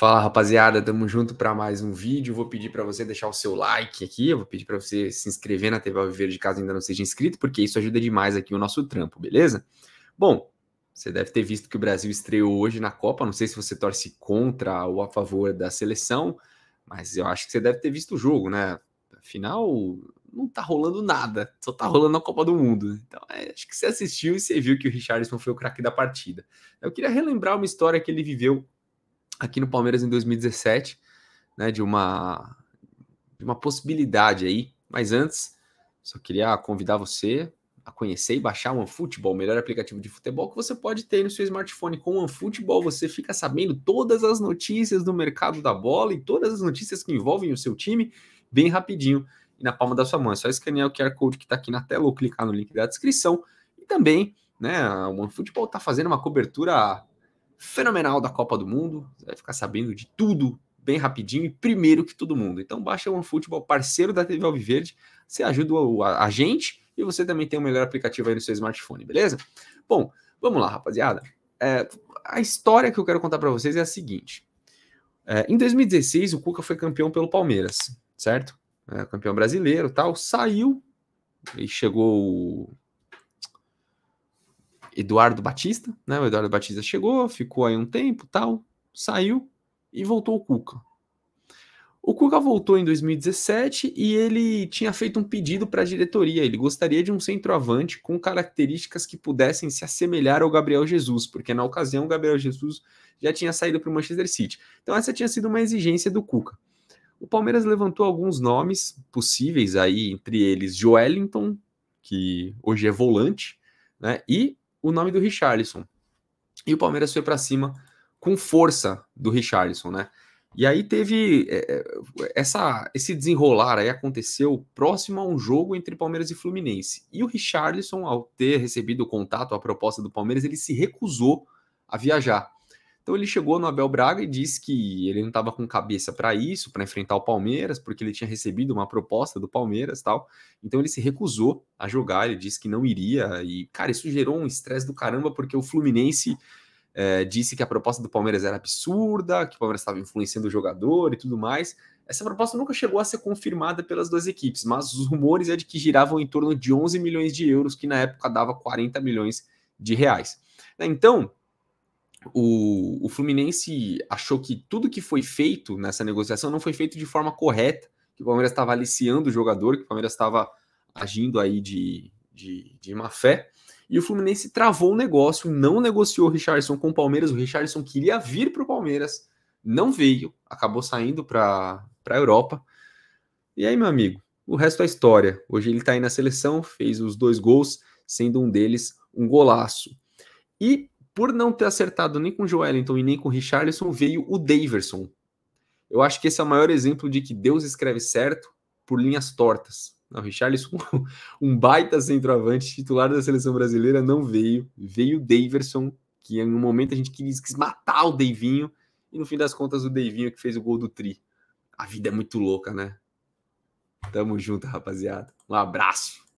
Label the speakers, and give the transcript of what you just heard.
Speaker 1: Fala rapaziada, tamo junto para mais um vídeo. Vou pedir para você deixar o seu like aqui, eu vou pedir para você se inscrever na TV de casa, ainda não seja inscrito, porque isso ajuda demais aqui o nosso trampo, beleza? Bom, você deve ter visto que o Brasil estreou hoje na Copa, não sei se você torce contra ou a favor da seleção, mas eu acho que você deve ter visto o jogo, né? Afinal, não tá rolando nada, só tá rolando a Copa do Mundo. Então, é, acho que você assistiu e você viu que o Richardson foi o craque da partida. Eu queria relembrar uma história que ele viveu aqui no Palmeiras em 2017, né, de uma de uma possibilidade aí. Mas antes, só queria convidar você a conhecer e baixar o OneFootball, o melhor aplicativo de futebol que você pode ter no seu smartphone. Com o OneFootball você fica sabendo todas as notícias do mercado da bola e todas as notícias que envolvem o seu time bem rapidinho e na palma da sua mão. É só escanear o QR Code que está aqui na tela ou clicar no link da descrição. E também, né, o OneFootball está fazendo uma cobertura fenomenal da Copa do Mundo. Você vai ficar sabendo de tudo bem rapidinho e primeiro que todo mundo. Então baixa o OneFootball, parceiro da TV Alviverde. Você ajuda a, a gente e você também tem o melhor aplicativo aí no seu smartphone, beleza? Bom, vamos lá, rapaziada. É, a história que eu quero contar para vocês é a seguinte. É, em 2016, o Cuca foi campeão pelo Palmeiras, certo? É, campeão brasileiro tal. Saiu e chegou Eduardo Batista, né? O Eduardo Batista chegou, ficou aí um tempo, tal, saiu e voltou o Cuca. O Cuca voltou em 2017 e ele tinha feito um pedido para a diretoria. Ele gostaria de um centroavante com características que pudessem se assemelhar ao Gabriel Jesus, porque na ocasião o Gabriel Jesus já tinha saído para o Manchester City. Então essa tinha sido uma exigência do Cuca. O Palmeiras levantou alguns nomes possíveis aí, entre eles Joelinton, que hoje é volante, né? E o nome do Richarlison. E o Palmeiras foi para cima com força do Richarlison, né? E aí teve é, é, essa, esse desenrolar aí aconteceu próximo a um jogo entre Palmeiras e Fluminense. E o Richarlison, ao ter recebido o contato, a proposta do Palmeiras, ele se recusou a viajar. Então ele chegou no Abel Braga e disse que ele não estava com cabeça para isso, para enfrentar o Palmeiras, porque ele tinha recebido uma proposta do Palmeiras, tal. Então ele se recusou a jogar, ele disse que não iria e cara, isso gerou um estresse do caramba porque o Fluminense é, disse que a proposta do Palmeiras era absurda, que o Palmeiras estava influenciando o jogador e tudo mais. Essa proposta nunca chegou a ser confirmada pelas duas equipes, mas os rumores é de que giravam em torno de 11 milhões de euros, que na época dava 40 milhões de reais. Então, o, o Fluminense achou que tudo que foi feito nessa negociação não foi feito de forma correta, que o Palmeiras estava aliciando o jogador, que o Palmeiras estava agindo aí de, de, de má fé. E o Fluminense travou o negócio, não negociou o Richardson com o Palmeiras. O Richardson queria vir para o Palmeiras, não veio, acabou saindo para a Europa. E aí, meu amigo, o resto é história. Hoje ele está aí na seleção, fez os dois gols, sendo um deles um golaço. E por não ter acertado nem com o Joelinton e nem com o Richarlison, veio o Daverson. Eu acho que esse é o maior exemplo de que Deus escreve certo por linhas tortas. Não, o Richarlison, um baita centroavante, titular da seleção brasileira, não veio. Veio o Daverson, que em um momento a gente quis, quis matar o Davinho, e no fim das contas o Davinho que fez o gol do Tri. A vida é muito louca, né? Tamo junto, rapaziada. Um abraço.